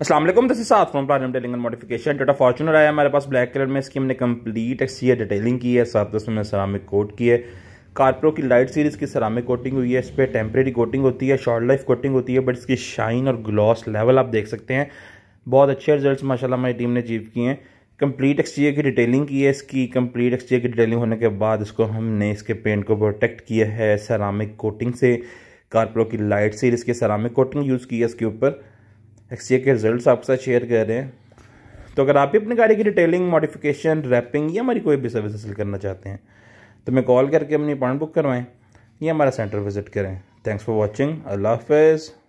असलम दस साथ from platinum detailing and modification Toyota Fortuner आया हमारे पास ब्लैक कलर में इसकी हमने कंप्लीट एक्सटीरियर डिटेलिंग की है साथ दस में सरामिक कोट की है कारप्रो की लाइट सीरीज़ की सरामिक कोटिंग हुई है इस पर टेम्प्रेरी कोटिंग होती है शॉर्ट लाइफ कोटिंग होती है बट इसकी शाइन और ग्लॉस लेवल आप देख सकते हैं बहुत अच्छे रिजल्ट माशाला हमारी टीम ने अचीव किए हैं कंप्लीट एक्सटीरियर की डिटेलिंग की है इसकी कंप्लीट एक्सटीरियर की डिटेलिंग होने के बाद इसको हमने इसके पेंट को प्रोटेक्ट किया है सरामिक कोटिंग से कारप्रो की लाइट सीरीज़ की सरामिक कोटिंग यूज़ की है इसके ऊपर एक्सए के रिजल्ट्स आपके साथ शेयर कर रहे हैं तो अगर आप भी अपनी गाड़ी की डिटेलिंग मॉडिफिकेशन रैपिंग या हमारी कोई भी सर्विस हासिल करना चाहते हैं तो मैं कॉल करके अपनी अपॉइंट बुक करवाएँ या हमारा सेंटर विज़िट करें थैंक्स फॉर वॉचिंग अल्लाह हाफ